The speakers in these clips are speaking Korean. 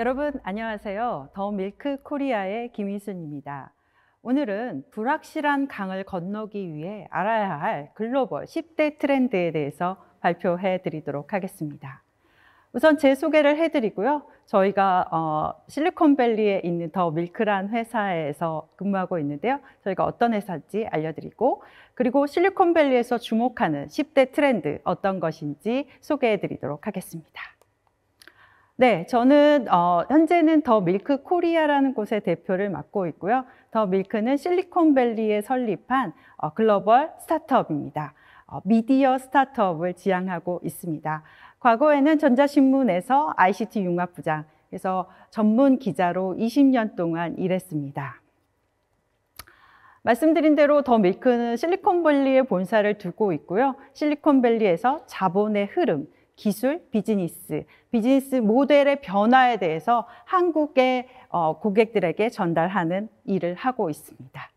여러분 안녕하세요. 더 밀크 코리아의 김희순입니다. 오늘은 불확실한 강을 건너기 위해 알아야 할 글로벌 10대 트렌드에 대해서 발표해 드리도록 하겠습니다. 우선 제 소개를 해드리고요. 저희가 어, 실리콘밸리에 있는 더 밀크란 회사에서 근무하고 있는데요. 저희가 어떤 회사인지 알려드리고 그리고 실리콘밸리에서 주목하는 10대 트렌드 어떤 것인지 소개해드리도록 하겠습니다. 네, 저는 어, 현재는 더 밀크 코리아라는 곳의 대표를 맡고 있고요. 더 밀크는 실리콘밸리에 설립한 어, 글로벌 스타트업입니다. 어, 미디어 스타트업을 지향하고 있습니다. 과거에는 전자신문에서 ICT 융합부장, 그래서 전문 기자로 20년 동안 일했습니다. 말씀드린 대로 더 밀크는 실리콘밸리에 본사를 두고 있고요. 실리콘밸리에서 자본의 흐름, 기술, 비즈니스, 비즈니스 모델의 변화에 대해서 한국의 어, 고객들에게 전달하는 일을 하고 있습니다.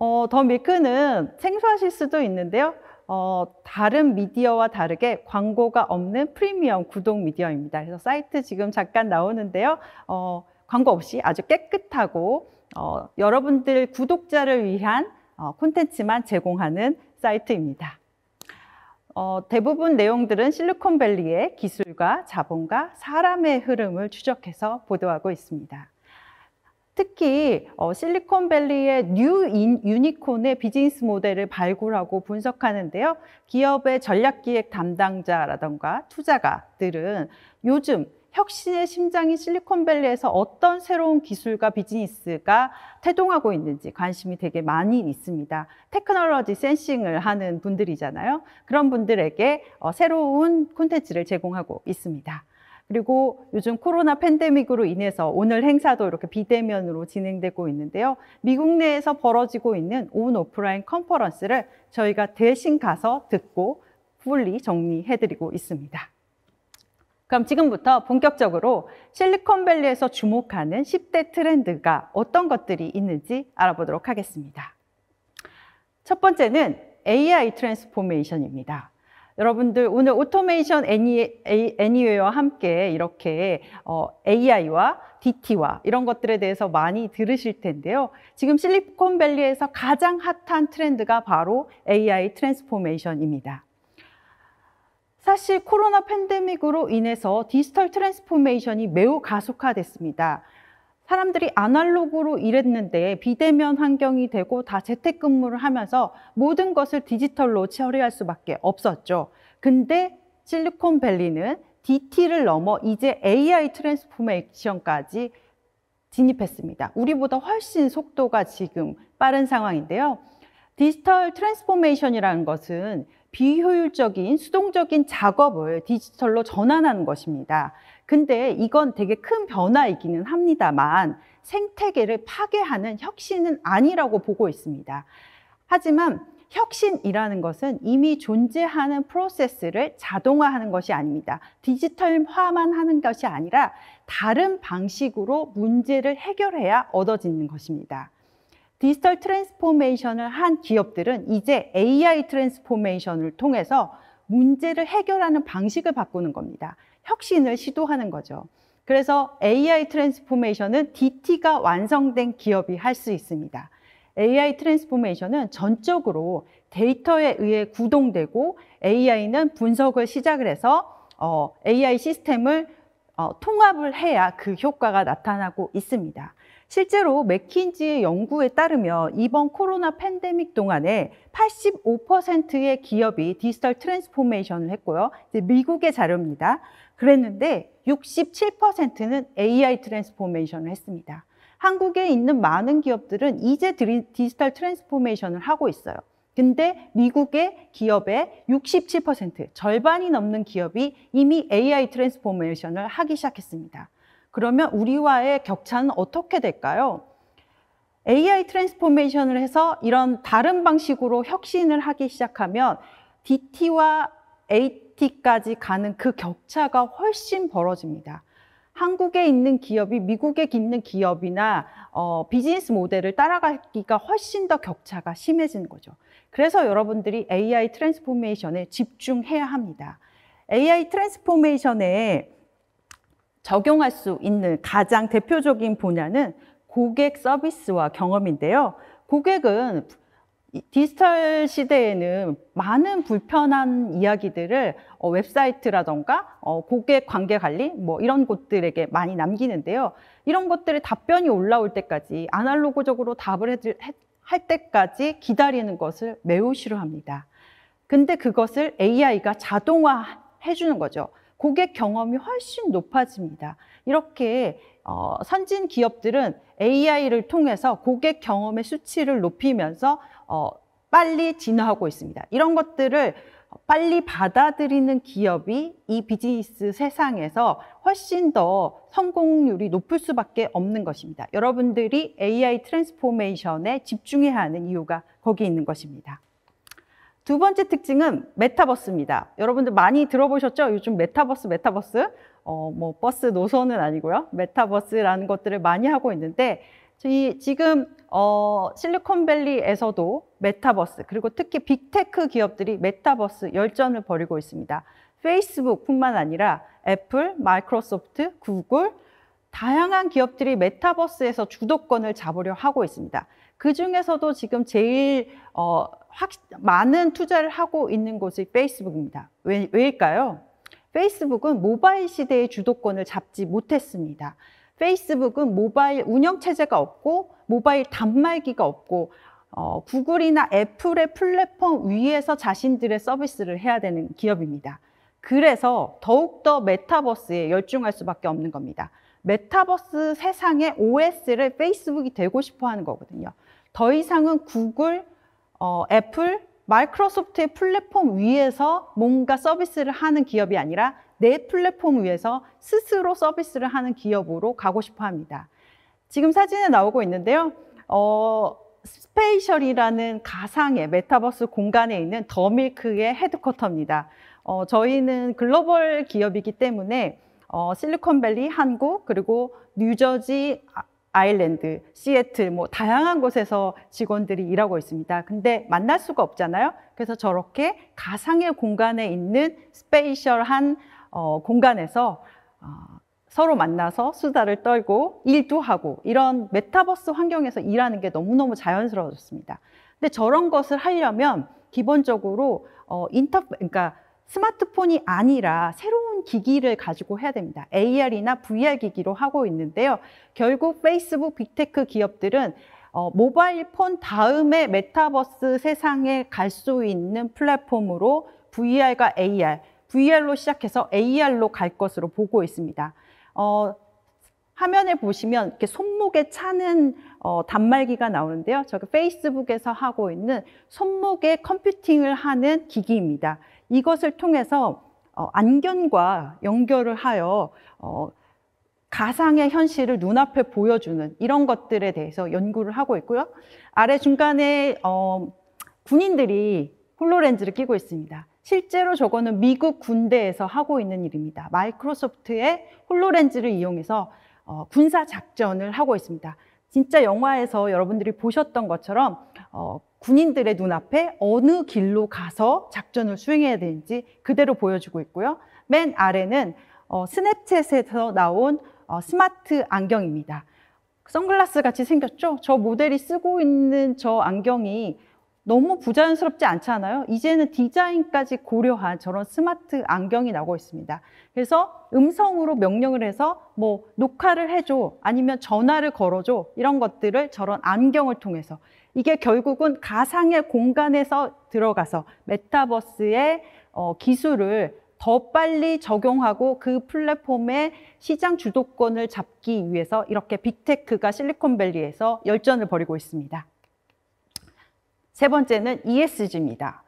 어, 더 밀크는 생소하실 수도 있는데요. 어, 다른 미디어와 다르게 광고가 없는 프리미엄 구독 미디어입니다. 그래서 사이트 지금 잠깐 나오는데요. 어, 광고 없이 아주 깨끗하고 어, 여러분들 구독자를 위한 어, 콘텐츠만 제공하는 사이트입니다. 어, 대부분 내용들은 실리콘밸리의 기술과 자본과 사람의 흐름을 추적해서 보도하고 있습니다. 특히 어, 실리콘밸리의 뉴 인, 유니콘의 비즈니스 모델을 발굴하고 분석하는데요. 기업의 전략기획 담당자라던가 투자가들은 요즘 혁신의 심장인 실리콘밸리에서 어떤 새로운 기술과 비즈니스가 태동하고 있는지 관심이 되게 많이 있습니다. 테크놀로지 센싱을 하는 분들이잖아요. 그런 분들에게 어, 새로운 콘텐츠를 제공하고 있습니다. 그리고 요즘 코로나 팬데믹으로 인해서 오늘 행사도 이렇게 비대면으로 진행되고 있는데요. 미국 내에서 벌어지고 있는 온 오프라인 컨퍼런스를 저희가 대신 가서 듣고 풀리 정리해드리고 있습니다. 그럼 지금부터 본격적으로 실리콘밸리에서 주목하는 10대 트렌드가 어떤 것들이 있는지 알아보도록 하겠습니다. 첫 번째는 AI 트랜스포메이션입니다. 여러분들 오늘 오토메이션 애니웨어와 함께 이렇게 AI와 어, DT와 이런 것들에 대해서 많이 들으실 텐데요. 지금 실리콘밸리에서 가장 핫한 트렌드가 바로 AI 트랜스포메이션입니다. 사실 코로나 팬데믹으로 인해서 디지털 트랜스포메이션이 매우 가속화됐습니다. 사람들이 아날로그로 일했는데 비대면 환경이 되고 다 재택근무를 하면서 모든 것을 디지털로 처리할 수밖에 없었죠. 근데 실리콘밸리는 DT를 넘어 이제 AI 트랜스포메이션까지 진입했습니다. 우리보다 훨씬 속도가 지금 빠른 상황인데요. 디지털 트랜스포메이션이라는 것은 비효율적인 수동적인 작업을 디지털로 전환하는 것입니다. 근데 이건 되게 큰 변화이기는 합니다만 생태계를 파괴하는 혁신은 아니라고 보고 있습니다. 하지만 혁신이라는 것은 이미 존재하는 프로세스를 자동화하는 것이 아닙니다. 디지털화만 하는 것이 아니라 다른 방식으로 문제를 해결해야 얻어지는 것입니다. 디지털 트랜스포메이션을 한 기업들은 이제 AI 트랜스포메이션을 통해서 문제를 해결하는 방식을 바꾸는 겁니다. 혁신을 시도하는 거죠. 그래서 AI 트랜스포메이션은 DT가 완성된 기업이 할 수 있습니다. AI 트랜스포메이션은 전적으로 데이터에 의해 구동되고 AI는 분석을 시작을 해서 어, AI 시스템을 어, 통합을 해야 그 효과가 나타나고 있습니다. 실제로 맥킨지의 연구에 따르면 이번 코로나 팬데믹 동안에 85%의 기업이 디지털 트랜스포메이션을 했고요. 미국의 자료입니다. 그랬는데 67%는 AI 트랜스포메이션을 했습니다. 한국에 있는 많은 기업들은 이제 디지털 트랜스포메이션을 하고 있어요. 근데 미국의 기업의 67% 절반이 넘는 기업이 이미 AI 트랜스포메이션을 하기 시작했습니다. 그러면 우리와의 격차는 어떻게 될까요? AI 트랜스포메이션을 해서 이런 다른 방식으로 혁신을 하기 시작하면 DT와 AT까지 가는 그 격차가 훨씬 벌어집니다. 한국에 있는 기업이 미국에 있는 기업이나 어, 비즈니스 모델을 따라가기가 훨씬 더 격차가 심해지는 거죠. 그래서 여러분들이 AI 트랜스포메이션에 집중해야 합니다. AI 트랜스포메이션에 적용할 수 있는 가장 대표적인 분야는 고객 서비스와 경험인데요. 고객은 디지털 시대에는 많은 불편한 이야기들을 어, 웹사이트라던가 어, 고객 관계 관리 뭐 이런 곳들에게 많이 남기는데요. 이런 것들이 답변이 올라올 때까지 아날로그적으로 답을 해드, 할 때까지 기다리는 것을 매우 싫어합니다. 근데 그것을 AI가 자동화해 주는 거죠. 고객 경험이 훨씬 높아집니다. 이렇게 어, 선진 기업들은 AI를 통해서 고객 경험의 수치를 높이면서 어, 빨리 진화하고 있습니다. 이런 것들을 빨리 받아들이는 기업이 이 비즈니스 세상에서 훨씬 더 성공률이 높을 수밖에 없는 것입니다. 여러분들이 AI 트랜스포메이션에 집중해야 하는 이유가 거기 에 있는 것입니다. 두 번째 특징은 메타버스입니다. 여러분들 많이 들어보셨죠? 요즘 메타버스, 메타버스. 어, 뭐, 버스 노선은 아니고요. 메타버스라는 것들을 많이 하고 있는데, 저희 지금, 어, 실리콘밸리에서도 메타버스, 그리고 특히 빅테크 기업들이 메타버스 열전을 벌이고 있습니다. 페이스북 뿐만 아니라 애플, 마이크로소프트, 구글, 다양한 기업들이 메타버스에서 주도권을 잡으려 하고 있습니다. 그 중에서도 지금 제일, 어, 확, 많은 투자를 하고 있는 곳이 페이스북입니다. 왜, 왜일까요? 페이스북은 모바일 시대의 주도권을 잡지 못했습니다. 페이스북은 모바일 운영체제가 없고 모바일 단말기가 없고 어, 구글이나 애플의 플랫폼 위에서 자신들의 서비스를 해야 되는 기업입니다. 그래서 더욱더 메타버스에 열중할 수밖에 없는 겁니다. 메타버스 세상의 OS를 페이스북이 되고 싶어 하는 거거든요. 더 이상은 구글, 어, 애플, 마이크로소프트의 플랫폼 위에서 뭔가 서비스를 하는 기업이 아니라 내 플랫폼 위에서 스스로 서비스를 하는 기업으로 가고 싶어 합니다. 지금 사진에 나오고 있는데요. 어, 스페이셜이라는 가상의 메타버스 공간에 있는 더밀크의 헤드쿼터입니다. 어, 저희는 글로벌 기업이기 때문에 어, 실리콘밸리 한국 그리고 뉴저지 아, 아일랜드, 시애틀 뭐 다양한 곳에서 직원들이 일하고 있습니다. 근데 만날 수가 없잖아요. 그래서 저렇게 가상의 공간에 있는 스페이셜한 어, 공간에서 어, 서로 만나서 수다를 떨고 일도 하고 이런 메타버스 환경에서 일하는 게 너무너무 자연스러워졌습니다. 근데 저런 것을 하려면 기본적으로 어, 인터 그러니까 스마트폰이 아니라 새로운 기기를 가지고 해야 됩니다. AR이나 VR 기기로 하고 있는데요. 결국 페이스북 빅테크 기업들은 어, 모바일 폰 다음에 메타버스 세상에 갈 수 있는 플랫폼으로 VR과 AR, VR로 시작해서 AR로 갈 것으로 보고 있습니다. 어, 화면에 보시면 이렇게 손목에 차는 어, 단말기가 나오는데요. 저게 페이스북에서 하고 있는 손목에 컴퓨팅을 하는 기기입니다. 이것을 통해서 어, 안견과 연결을 하여 어, 가상의 현실을 눈앞에 보여주는 이런 것들에 대해서 연구를 하고 있고요. 아래 중간에 어, 군인들이 홀로렌즈를 끼고 있습니다. 실제로 저거는 미국 군대에서 하고 있는 일입니다. 마이크로소프트의 홀로렌즈를 이용해서 군사 작전을 하고 있습니다. 진짜 영화에서 여러분들이 보셨던 것처럼 어, 군인들의 눈앞에 어느 길로 가서 작전을 수행해야 되는지 그대로 보여주고 있고요. 맨 아래는 어, 스냅챗에서 나온 어, 스마트 안경입니다. 선글라스 같이 생겼죠? 저 모델이 쓰고 있는 저 안경이 너무 부자연스럽지 않잖아요. 이제는 디자인까지 고려한 저런 스마트 안경이 나오고 있습니다. 그래서 음성으로 명령을 해서 뭐 녹화를 해줘 아니면 전화를 걸어줘 이런 것들을 저런 안경을 통해서 이게 결국은 가상의 공간에서 들어가서 메타버스의 어, 기술을 더 빨리 적용하고 그 플랫폼의 시장 주도권을 잡기 위해서 이렇게 빅테크가 실리콘밸리에서 열전을 벌이고 있습니다. 세 번째는 ESG입니다.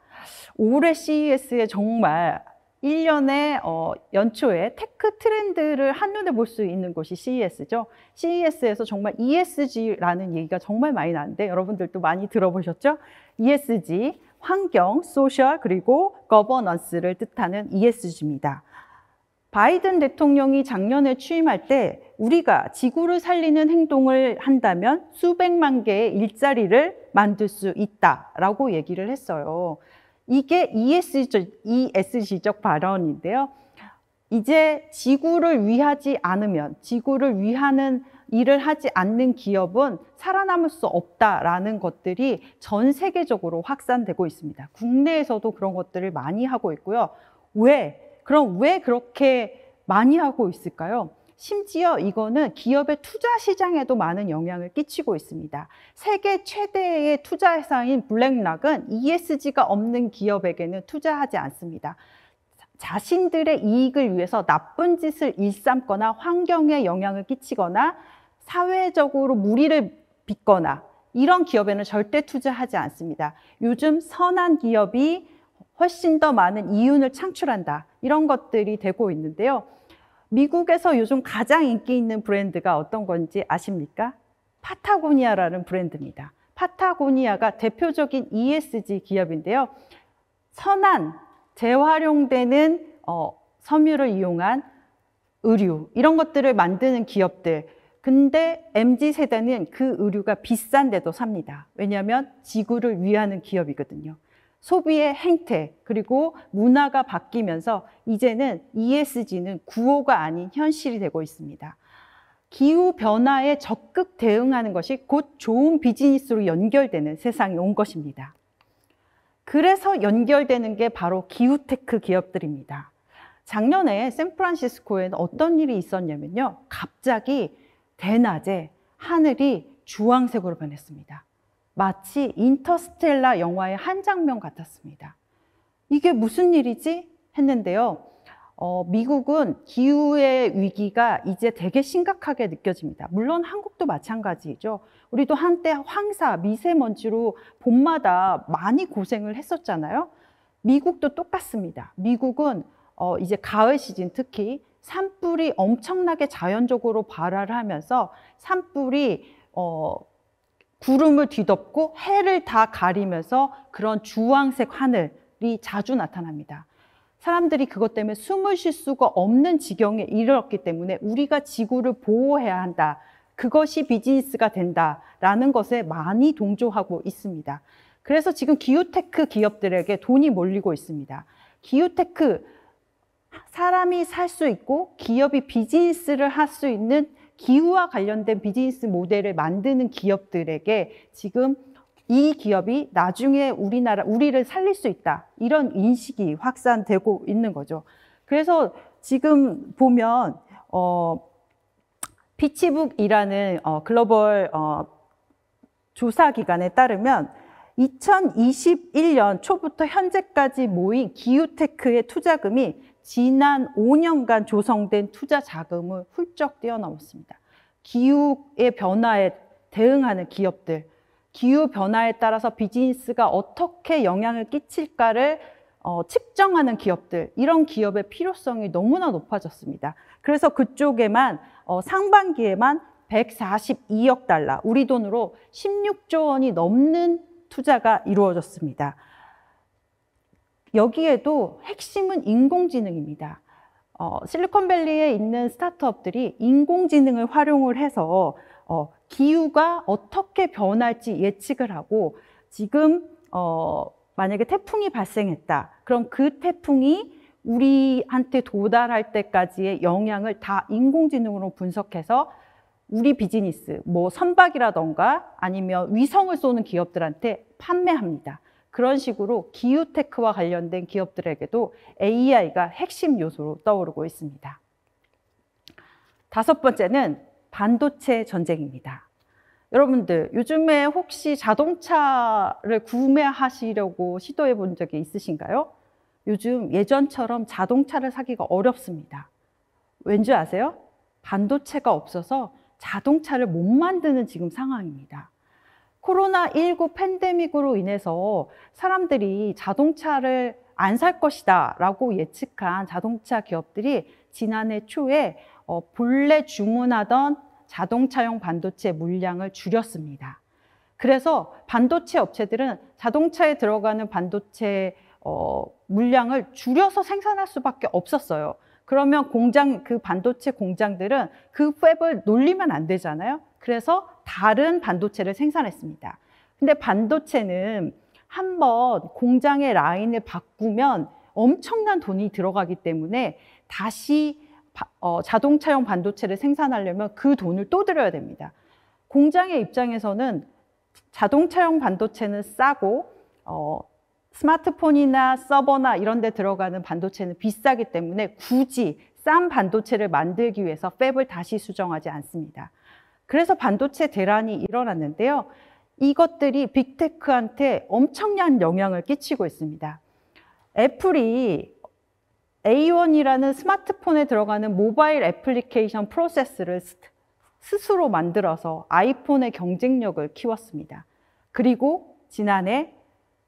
올해 CES에 정말 1년에 어, 연초에 테크 트렌드를 한눈에 볼 수 있는 곳이 CES죠. CES에서 정말 ESG라는 얘기가 정말 많이 나는데 여러분들도 많이 들어보셨죠? ESG, 환경, 소셜, 그리고 거버넌스를 뜻하는 ESG입니다. 바이든 대통령이 작년에 취임할 때 우리가 지구를 살리는 행동을 한다면 수백만 개의 일자리를 만들 수 있다라고 얘기를 했어요. 이게 ESG, ESG적 e 발언인데요. 이제 지구를 위하지 않으면, 지구를 위하는 일을 하지 않는 기업은 살아남을 수 없다라는 것들이 전 세계적으로 확산되고 있습니다. 국내에서도 그런 것들을 많이 하고 있고요. 왜? 그럼 왜 그렇게 많이 하고 있을까요? 심지어 이거는 기업의 투자 시장에도 많은 영향을 끼치고 있습니다. 세계 최대의 투자 회사인 블랙락은 ESG가 없는 기업에게는 투자하지 않습니다. 자신들의 이익을 위해서 나쁜 짓을 일삼거나 환경에 영향을 끼치거나 사회적으로 무리를 빚거나 이런 기업에는 절대 투자하지 않습니다. 요즘 선한 기업이 훨씬 더 많은 이윤을 창출한다. 이런 것들이 되고 있는데요. 미국에서 요즘 가장 인기 있는 브랜드가 어떤 건지 아십니까? 파타고니아라는 브랜드입니다. 파타고니아가 대표적인 ESG 기업인데요. 선한, 재활용되는 어, 섬유를 이용한 의류, 이런 것들을 만드는 기업들. 근데 MZ 세대는 그 의류가 비싼데도 삽니다. 왜냐하면 지구를 위하는 기업이거든요. 소비의 행태 그리고 문화가 바뀌면서 이제는 ESG는 구호가 아닌 현실이 되고 있습니다. 기후 변화에 적극 대응하는 것이 곧 좋은 비즈니스로 연결되는 세상이 온 것입니다. 그래서 연결되는 게 바로 기후테크 기업들입니다. 작년에 샌프란시스코에는 어떤 일이 있었냐면요. 갑자기 대낮에 하늘이 주황색으로 변했습니다. 마치 인터스텔라 영화의 한 장면 같았습니다. 이게 무슨 일이지? 했는데요. 어, 미국은 기후의 위기가 이제 되게 심각하게 느껴집니다. 물론 한국도 마찬가지죠. 우리도 한때 황사, 미세먼지로 봄마다 많이 고생을 했었잖아요. 미국도 똑같습니다. 미국은 어, 이제 가을 시즌 특히 산불이 엄청나게 자연적으로 발화를 하면서 산불이 어, 구름을 뒤덮고 해를 다 가리면서 그런 주황색 하늘이 자주 나타납니다. 사람들이 그것 때문에 숨을 쉴 수가 없는 지경에 이르렀기 때문에 우리가 지구를 보호해야 한다. 그것이 비즈니스가 된다라는 것에 많이 동조하고 있습니다. 그래서 지금 기후테크 기업들에게 돈이 몰리고 있습니다. 기후테크 사람이 살 수 있고 기업이 비즈니스를 할 수 있는 기후와 관련된 비즈니스 모델을 만드는 기업들에게 지금 이 기업이 나중에 우리나라, 우리를 살릴 수 있다. 이런 인식이 확산되고 있는 거죠. 그래서 지금 보면, 어, 피치북이라는 어, 글로벌 어, 조사기관에 따르면 2021년 초부터 현재까지 모인 기후테크의 투자금이 지난 5년간 조성된 투자 자금을 훌쩍 뛰어넘었습니다. 기후의 변화에 대응하는 기업들, 기후 변화에 따라서 비즈니스가 어떻게 영향을 끼칠까를 어, 측정하는 기업들, 이런 기업의 필요성이 너무나 높아졌습니다. 그래서 그쪽에만 어, 상반기에만 142억 달러, 우리 돈으로 16조 원이 넘는 투자가 이루어졌습니다. 여기에도 핵심은 인공지능입니다. 어, 실리콘밸리에 있는 스타트업들이 인공지능을 활용을 해서 어, 기후가 어떻게 변할지 예측을 하고 지금 어, 만약에 태풍이 발생했다. 그럼 그 태풍이 우리한테 도달할 때까지의 영향을 다 인공지능으로 분석해서 우리 비즈니스, 뭐 선박이라던가 아니면 위성을 쏘는 기업들한테 판매합니다. 그런 식으로 기후테크와 관련된 기업들에게도 AI가 핵심 요소로 떠오르고 있습니다. 다섯 번째는 반도체 전쟁입니다. 여러분들, 요즘에 혹시 자동차를 구매하시려고 시도해 본 적이 있으신가요? 요즘 예전처럼 자동차를 사기가 어렵습니다. 왠지 아세요? 반도체가 없어서 자동차를 못 만드는 지금 상황입니다. 코로나19 팬데믹으로 인해서 사람들이 자동차를 안 살 것이다 라고 예측한 자동차 기업들이 지난해 초에 어, 본래 주문하던 자동차용 반도체 물량을 줄였습니다. 그래서 반도체 업체들은 자동차에 들어가는 반도체 어, 물량을 줄여서 생산할 수밖에 없었어요. 그러면 공장 그 반도체 공장들은 그 팹을 놀리면 안 되잖아요. 그래서 다른 반도체를 생산했습니다. 근데 반도체는 한번 공장의 라인을 바꾸면 엄청난 돈이 들어가기 때문에 다시 어, 자동차용 반도체를 생산하려면 그 돈을 또 들여야 됩니다. 공장의 입장에서는 자동차용 반도체는 싸고 어, 스마트폰이나 서버나 이런 데 들어가는 반도체는 비싸기 때문에 굳이 싼 반도체를 만들기 위해서 팹을 다시 수정하지 않습니다. 그래서 반도체 대란이 일어났는데요. 이것들이 빅테크한테 엄청난 영향을 끼치고 있습니다. 애플이 A1이라는 스마트폰에 들어가는 모바일 애플리케이션 프로세스를 스스로 만들어서 아이폰의 경쟁력을 키웠습니다. 그리고 지난해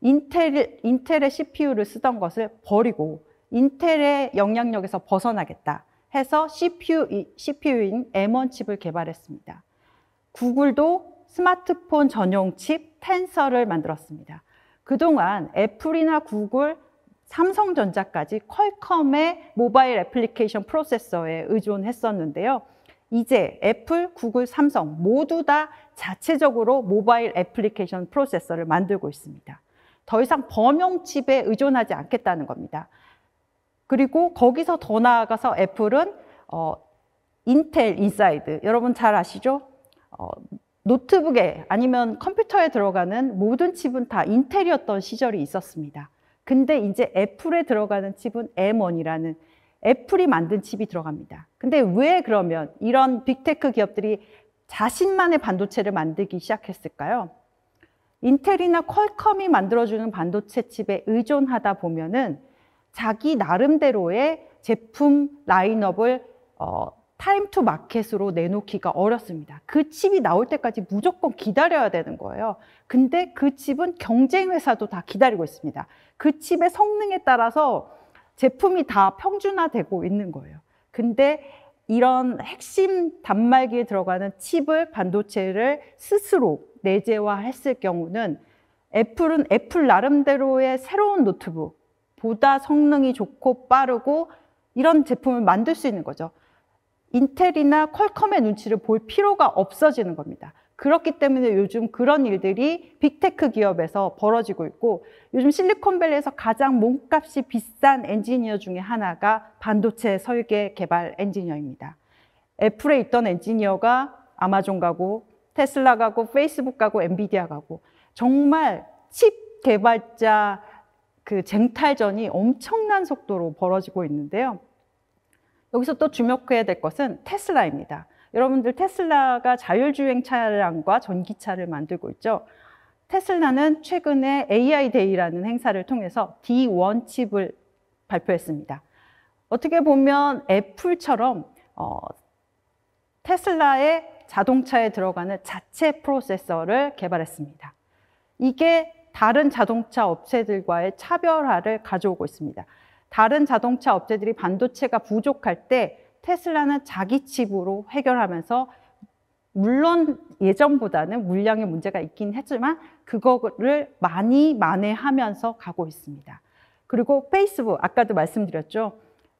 인텔, 인텔의 CPU를 쓰던 것을 버리고 인텔의 영향력에서 벗어나겠다 해서 CPU, CPU인 M1 칩을 개발했습니다. 구글도 스마트폰 전용 칩 텐서를 만들었습니다. 그동안 애플이나 구글, 삼성전자까지 퀄컴의 모바일 애플리케이션 프로세서에 의존했었는데요. 이제 애플, 구글, 삼성 모두 다 자체적으로 모바일 애플리케이션 프로세서를 만들고 있습니다. 더 이상 범용 칩에 의존하지 않겠다는 겁니다. 그리고 거기서 더 나아가서 애플은 어, 인텔 인사이드 여러분 잘 아시죠? 어, 노트북에 아니면 컴퓨터에 들어가는 모든 칩은 다 인텔이었던 시절이 있었습니다. 근데 이제 애플에 들어가는 칩은 M1이라는 애플이 만든 칩이 들어갑니다. 근데 왜 그러면 이런 빅테크 기업들이 자신만의 반도체를 만들기 시작했을까요? 인텔이나 퀄컴이 만들어주는 반도체 칩에 의존하다 보면은 자기 나름대로의 제품 라인업을 어, 타임 투 마켓으로 내놓기가 어렵습니다. 그 칩이 나올 때까지 무조건 기다려야 되는 거예요. 근데 그 칩은 경쟁 회사도 다 기다리고 있습니다. 그 칩의 성능에 따라서 제품이 다 평준화되고 있는 거예요. 근데 이런 핵심 단말기에 들어가는 칩을 반도체를 스스로 내재화했을 경우는 애플은 애플 나름대로의 새로운 노트북 보다 성능이 좋고 빠르고 이런 제품을 만들 수 있는 거죠. 인텔이나 퀄컴의 눈치를 볼 필요가 없어지는 겁니다. 그렇기 때문에 요즘 그런 일들이 빅테크 기업에서 벌어지고 있고 요즘 실리콘밸리에서 가장 몸값이 비싼 엔지니어 중에 하나가 반도체 설계 개발 엔지니어입니다. 애플에 있던 엔지니어가 아마존 가고 테슬라 가고 페이스북 가고 엔비디아 가고 정말 칩 개발자 그 쟁탈전이 엄청난 속도로 벌어지고 있는데요. 여기서 또 주목해야 될 것은 테슬라입니다. 여러분들 테슬라가 자율주행 차량과 전기차를 만들고 있죠. 테슬라는 최근에 AI 데이라는 행사를 통해서 D1 칩을 발표했습니다. 어떻게 보면 애플처럼 어, 테슬라의 자동차에 들어가는 자체 프로세서를 개발했습니다. 이게 다른 자동차 업체들과의 차별화를 가져오고 있습니다. 다른 자동차 업체들이 반도체가 부족할 때 테슬라는 자기 칩으로 해결하면서 물론 예전보다는 물량의 문제가 있긴 했지만 그거를 많이 만회하면서 가고 있습니다. 그리고 페이스북 아까도 말씀드렸죠.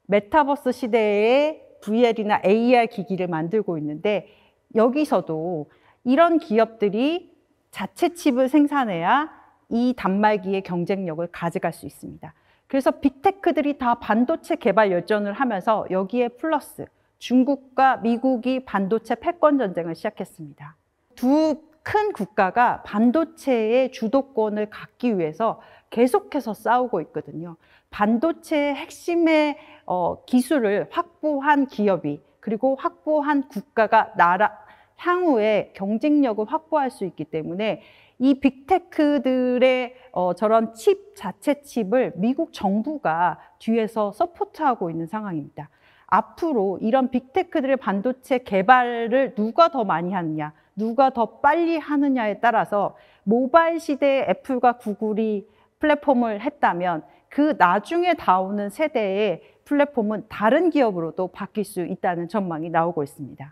메타버스 시대에 VR이나 AR 기기를 만들고 있는데 여기서도 이런 기업들이 자체 칩을 생산해야 이 단말기의 경쟁력을 가져갈 수 있습니다. 그래서 빅테크들이 다 반도체 개발 열전을 하면서 여기에 플러스 중국과 미국이 반도체 패권 전쟁을 시작했습니다. 두 큰 국가가 반도체의 주도권을 갖기 위해서 계속해서 싸우고 있거든요. 반도체의 핵심의 어, 기술을 확보한 기업이 그리고 확보한 국가가 나라 향후에 경쟁력을 확보할 수 있기 때문에 이 빅테크들의 어, 저런 칩 자체 칩을 미국 정부가 뒤에서 서포트하고 있는 상황입니다. 앞으로 이런 빅테크들의 반도체 개발을 누가 더 많이 하느냐, 누가 더 빨리 하느냐에 따라서 모바일 시대에 애플과 구글이 플랫폼을 했다면 그 나중에 다오는 세대의 플랫폼은 다른 기업으로도 바뀔 수 있다는 전망이 나오고 있습니다.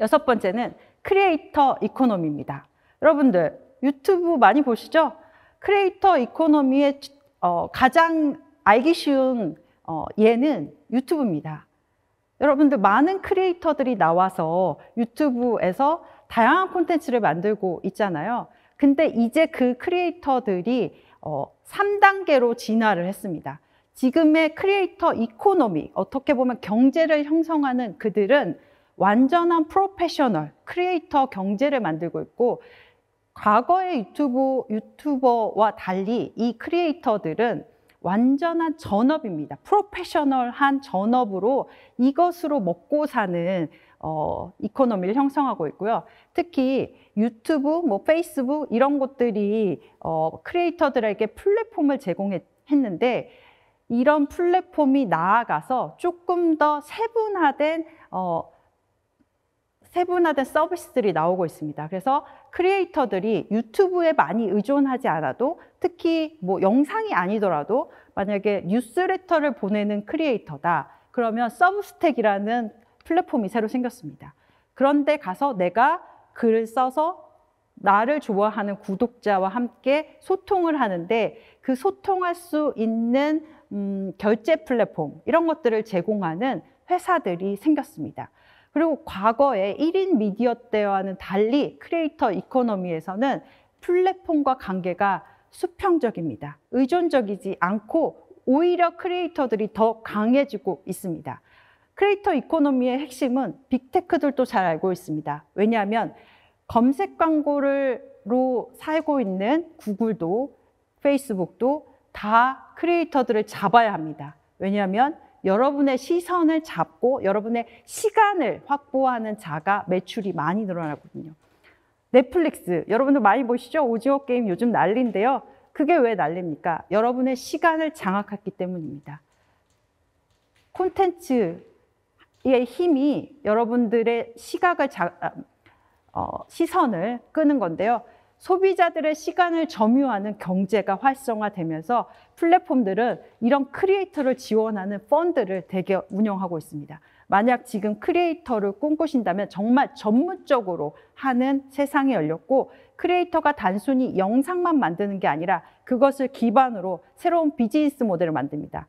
여섯 번째는 크리에이터 이코노미입니다. 여러분들 유튜브 많이 보시죠? 크리에이터 이코노미의 어, 가장 알기 쉬운 어, 예는 유튜브입니다. 여러분들 많은 크리에이터들이 나와서 유튜브에서 다양한 콘텐츠를 만들고 있잖아요. 근데 이제 그 크리에이터들이 어, 3단계로 진화를 했습니다. 지금의 크리에이터 이코노미, 어떻게 보면 경제를 형성하는 그들은 완전한 프로페셔널, 크리에이터 경제를 만들고 있고 과거의 유튜브, 유튜버와 달리 이 크리에이터들은 완전한 전업입니다. 프로페셔널한 전업으로 이것으로 먹고 사는 어, 이코노미를 형성하고 있고요. 특히 유튜브, 뭐 페이스북 이런 것들이 어, 크리에이터들에게 플랫폼을 제공했는데 이런 플랫폼이 나아가서 조금 더 세분화된 어, 세분화된 서비스들이 나오고 있습니다. 그래서 크리에이터들이 유튜브에 많이 의존하지 않아도 특히 뭐 영상이 아니더라도 만약에 뉴스레터를 보내는 크리에이터다. 그러면 서브스택이라는 플랫폼이 새로 생겼습니다. 그런데 가서 내가 글을 써서 나를 좋아하는 구독자와 함께 소통을 하는데 그 소통할 수 있는 음, 결제 플랫폼 이런 것들을 제공하는 회사들이 생겼습니다. 그리고 과거에 1인 미디어 때와는 달리 크리에이터 이코노미에서는 플랫폼과 관계가 수평적입니다. 의존적이지 않고 오히려 크리에이터들이 더 강해지고 있습니다. 크리에이터 이코노미의 핵심은 빅테크들도 잘 알고 있습니다. 왜냐하면 검색 광고로 살고 있는 구글도 페이스북도 다 크리에이터들을 잡아야 합니다. 왜냐하면 여러분의 시선을 잡고 여러분의 시간을 확보하는 자가 매출이 많이 늘어나거든요. 넷플릭스, 여러분들 많이 보시죠? 오징어 게임 요즘 난리인데요. 그게 왜 난립니까? 여러분의 시간을 장악했기 때문입니다. 콘텐츠의 힘이 여러분들의 시각을 자, 어, 시선을 끄는 건데요. 소비자들의 시간을 점유하는 경제가 활성화되면서 플랫폼들은 이런 크리에이터를 지원하는 펀드를 대개 운영하고 있습니다. 만약 지금 크리에이터를 꿈꾸신다면 정말 전문적으로 하는 세상이 열렸고 크리에이터가 단순히 영상만 만드는 게 아니라 그것을 기반으로 새로운 비즈니스 모델을 만듭니다.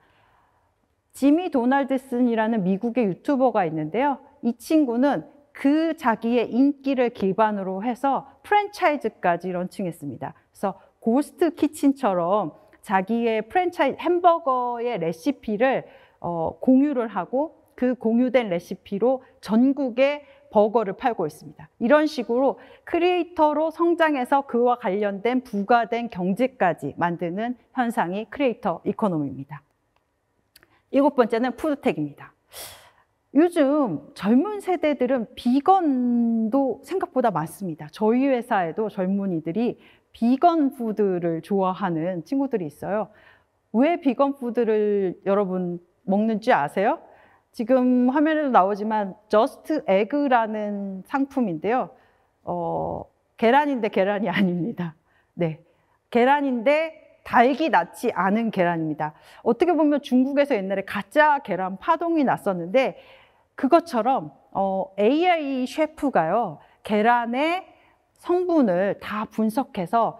지미 도널드슨이라는 미국의 유튜버가 있는데요. 이 친구는 그 자기의 인기를 기반으로 해서 프랜차이즈까지 런칭했습니다. 그래서 고스트 키친처럼 자기의 프랜차이즈 햄버거의 레시피를 어, 공유를 하고 그 공유된 레시피로 전국에 버거를 팔고 있습니다. 이런 식으로 크리에이터로 성장해서 그와 관련된 부가된 경제까지 만드는 현상이 크리에이터 이코노미입니다. 일곱 번째는 푸드텍입니다. 요즘 젊은 세대들은 비건도 생각보다 많습니다. 저희 회사에도 젊은이들이 비건 푸드를 좋아하는 친구들이 있어요. 왜 비건 푸드를 여러분 먹는지 아세요? 지금 화면에도 나오지만 저스트 에그라는 상품인데요. 어, 계란인데 계란이 아닙니다. 네. 계란인데 달기 낫지 않은 계란입니다. 어떻게 보면 중국에서 옛날에 가짜 계란 파동이 났었는데 그것처럼 어, AI 셰프가요, 계란의 성분을 다 분석해서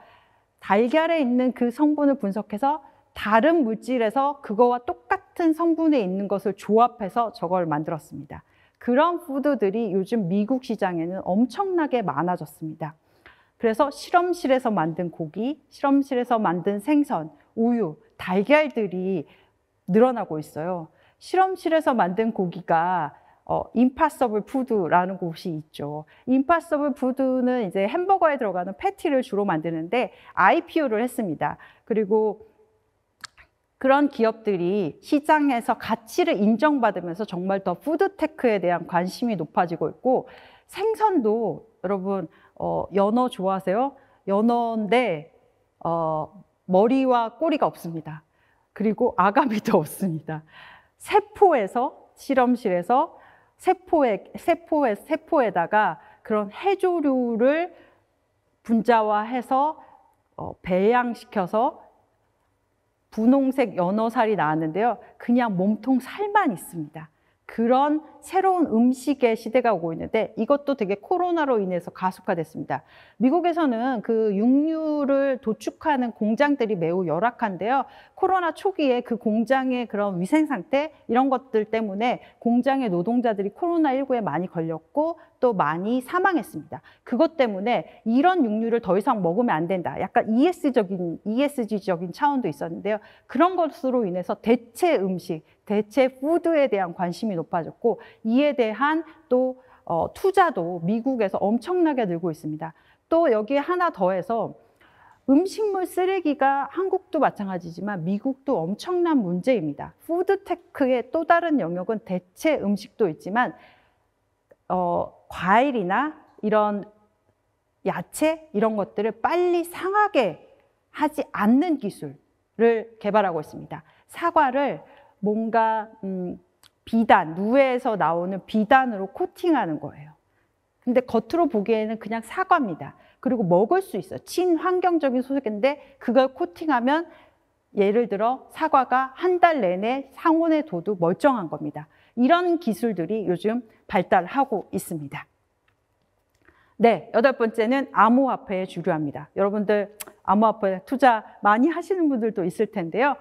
달걀에 있는 그 성분을 분석해서 다른 물질에서 그거와 똑같은 성분에 있는 것을 조합해서 저걸 만들었습니다. 그런 푸드들이 요즘 미국 시장에는 엄청나게 많아졌습니다. 그래서 실험실에서 만든 고기, 실험실에서 만든 생선, 우유, 달걀들이 늘어나고 있어요. 실험실에서 만든 고기가 어, 임파서블 푸드라는 곳이 있죠. 임파서블 푸드는 이제 햄버거에 들어가는 패티를 주로 만드는데 IPO를 했습니다. 그리고 그런 기업들이 시장에서 가치를 인정받으면서 정말 더 푸드테크에 대한 관심이 높아지고 있고 생선도 여러분 어, 연어 좋아하세요? 연어인데 어, 머리와 꼬리가 없습니다. 그리고 아가미도 없습니다. 세포에서 실험실에서 세포에, 세포에, 세포에다가 그런 해조류를 분자화해서 어, 배양시켜서 분홍색 연어살이 나왔는데요. 그냥 몸통 살만 있습니다. 그런 새로운 음식의 시대가 오고 있는데 이것도 되게 코로나로 인해서 가속화됐습니다. 미국에서는 그 육류를 도축하는 공장들이 매우 열악한데요. 코로나 초기에 그 공장의 그런 위생 상태 이런 것들 때문에 공장의 노동자들이 코로나19에 많이 걸렸고 또 많이 사망했습니다. 그것 때문에 이런 육류를 더 이상 먹으면 안 된다. 약간 ES적인 ESG적인 차원도 있었는데요. 그런 것으로 인해서 대체 음식 대체 푸드에 대한 관심이 높아졌고 이에 대한 또 어, 투자도 미국에서 엄청나게 늘고 있습니다. 또 여기에 하나 더해서 음식물 쓰레기가 한국도 마찬가지지만 미국도 엄청난 문제입니다. 푸드테크의 또 다른 영역은 대체 음식도 있지만 어, 과일이나 이런 야채 이런 것들을 빨리 상하게 하지 않는 기술을 개발하고 있습니다. 사과를 뭔가 음, 비단, 누에에서 나오는 비단으로 코팅하는 거예요. 근데 겉으로 보기에는 그냥 사과입니다. 그리고 먹을 수 있어요. 친환경적인 소재인데 그걸 코팅하면 예를 들어 사과가 한 달 내내 상온에 둬도 멀쩡한 겁니다. 이런 기술들이 요즘 발달하고 있습니다. 네, 여덟 번째는 암호화폐에 주류합니다. 여러분들 암호화폐 투자 많이 하시는 분들도 있을 텐데요.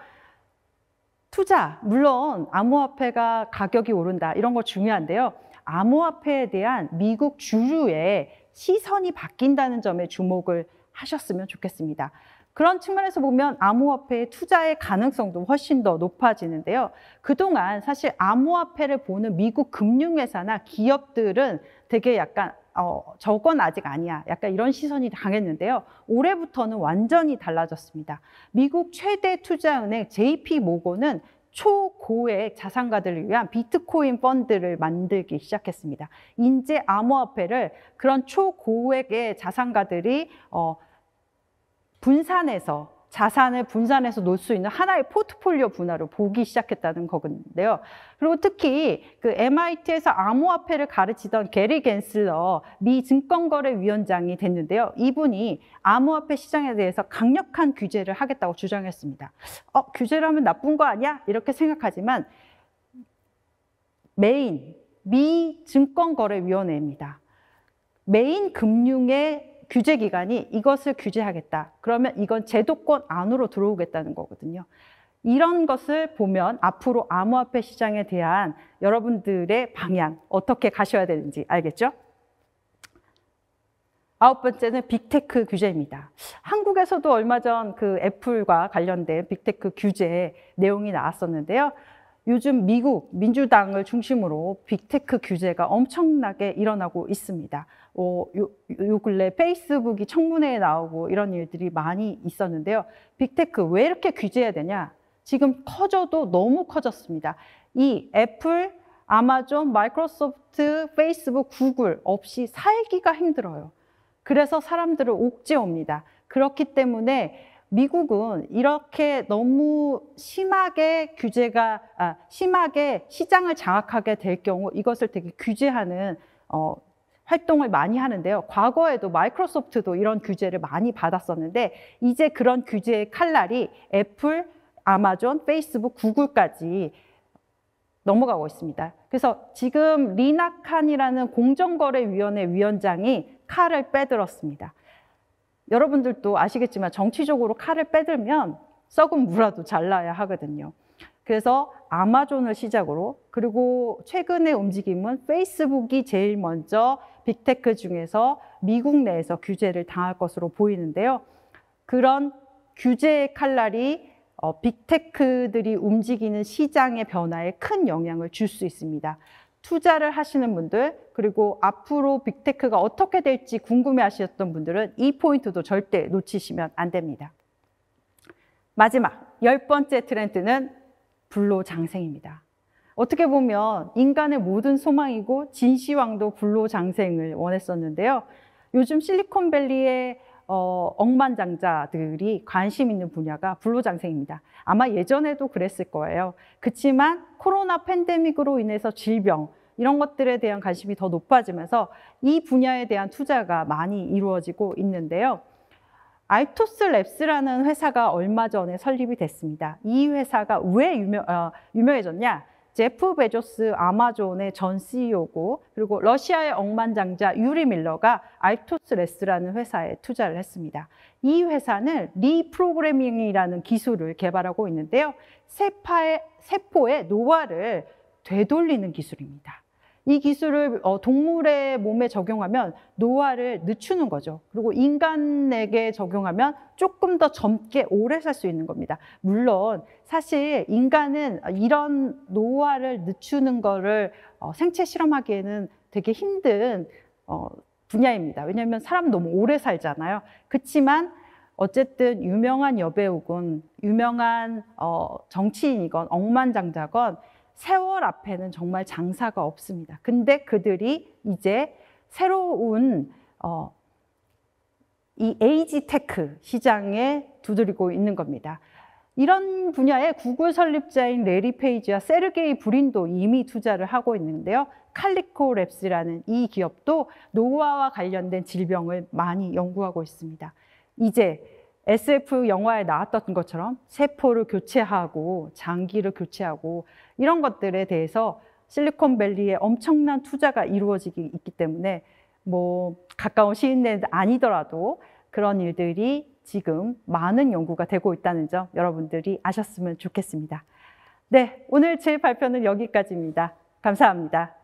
투자, 물론 암호화폐가 가격이 오른다 이런 거 중요한데요. 암호화폐에 대한 미국 주류의 시선이 바뀐다는 점에 주목을 하셨으면 좋겠습니다. 그런 측면에서 보면 암호화폐의 투자의 가능성도 훨씬 더 높아지는데요. 그동안 사실 암호화폐를 보는 미국 금융회사나 기업들은 되게 약간 어, 저건 아직 아니야. 약간 이런 시선이 강했는데요. 올해부터는 완전히 달라졌습니다. 미국 최대 투자은행 JP 모건은 초고액 자산가들을 위한 비트코인 펀드를 만들기 시작했습니다. 인재 암호화폐를 그런 초고액의 자산가들이 어, 분산해서 자산을 분산해서 놓을 수 있는 하나의 포트폴리오 분야로 보기 시작했다는 거건데요. 그리고 특히 그 MIT에서 암호화폐를 가르치던 게리 겐슬러 미 증권거래위원장이 됐는데요. 이분이 암호화폐 시장에 대해서 강력한 규제를 하겠다고 주장했습니다. 어, 규제를 하면 나쁜 거 아니야? 이렇게 생각하지만 메인, 미 증권거래위원회입니다. 메인 금융의 규제 기관이 이것을 규제하겠다. 그러면 이건 제도권 안으로 들어오겠다는 거거든요. 이런 것을 보면 앞으로 암호화폐 시장에 대한 여러분들의 방향 어떻게 가셔야 되는지 알겠죠? 아홉 번째는 빅테크 규제입니다. 한국에서도 얼마 전 그 애플과 관련된 빅테크 규제 내용이 나왔었는데요. 요즘 미국 민주당을 중심으로 빅테크 규제가 엄청나게 일어나고 있습니다. 어, 요, 요 근래 페이스북이 청문회에 나오고 이런 일들이 많이 있었는데요. 빅테크 왜 이렇게 규제해야 되냐? 지금 커져도 너무 커졌습니다. 이 애플, 아마존, 마이크로소프트, 페이스북, 구글 없이 살기가 힘들어요. 그래서 사람들을 옥죄옵니다. 그렇기 때문에 미국은 이렇게 너무 심하게 규제가 아, 심하게 시장을 장악하게 될 경우 이것을 되게 규제하는 어, 활동을 많이 하는데요. 과거에도 마이크로소프트도 이런 규제를 많이 받았었는데 이제 그런 규제의 칼날이 애플, 아마존, 페이스북, 구글까지 넘어가고 있습니다. 그래서 지금 리나 칸이라는 공정거래위원회 위원장이 칼을 빼들었습니다. 여러분들도 아시겠지만 정치적으로 칼을 빼들면 썩은 무라도 잘라야 하거든요. 그래서 아마존을 시작으로 그리고 최근의 움직임은 페이스북이 제일 먼저 빅테크 중에서 미국 내에서 규제를 당할 것으로 보이는데요. 그런 규제의 칼날이 어, 빅테크들이 움직이는 시장의 변화에 큰 영향을 줄 수 있습니다. 투자를 하시는 분들, 그리고 앞으로 빅테크가 어떻게 될지 궁금해 하셨던 분들은 이 포인트도 절대 놓치시면 안 됩니다. 마지막, 열 번째 트렌드는 불로장생입니다. 어떻게 보면 인간의 모든 소망이고 진시황도 불로장생을 원했었는데요. 요즘 실리콘밸리의 어, 억만장자들이 관심 있는 분야가 불로장생입니다. 아마 예전에도 그랬을 거예요. 그렇지만 코로나 팬데믹으로 인해서 질병 이런 것들에 대한 관심이 더 높아지면서 이 분야에 대한 투자가 많이 이루어지고 있는데요. 알토스 랩스라는 회사가 얼마 전에 설립이 됐습니다. 이 회사가 왜 유명, 어, 유명해졌냐? 제프 베조스 아마존의 전 CEO고 그리고 러시아의 억만장자 유리 밀러가 알토스레스라는 회사에 투자를 했습니다. 이 회사는 리프로그래밍이라는 기술을 개발하고 있는데요. 세파의 세포의 노화를 되돌리는 기술입니다. 이 기술을 어, 동물의 몸에 적용하면 노화를 늦추는 거죠. 그리고 인간에게 적용하면 조금 더 젊게 오래 살 수 있는 겁니다. 물론 사실 인간은 이런 노화를 늦추는 거를 어, 생체 실험하기에는 되게 힘든 어, 분야입니다. 왜냐하면 사람 너무 오래 살잖아요. 그렇지만 어쨌든 유명한 여배우군, 유명한 정치인이건 억만장자건 세월 앞에는 정말 장사가 없습니다. 근데 그들이 이제 새로운 어, 이 에이지 테크 시장에 두드리고 있는 겁니다. 이런 분야에 구글 설립자인 레리 페이지와 세르게이 브린도 이미 투자를 하고 있는데요. 칼리코 랩스라는 이 기업도 노화와 관련된 질병을 많이 연구하고 있습니다. 이제 SF 영화에 나왔던 것처럼 세포를 교체하고 장기를 교체하고 이런 것들에 대해서 실리콘밸리에 엄청난 투자가 이루어지기 있기 때문에 뭐 가까운 시인내 아니더라도 그런 일들이 지금 많은 연구가 되고 있다는 점 여러분들이 아셨으면 좋겠습니다. 네, 오늘 제 발표는 여기까지입니다. 감사합니다.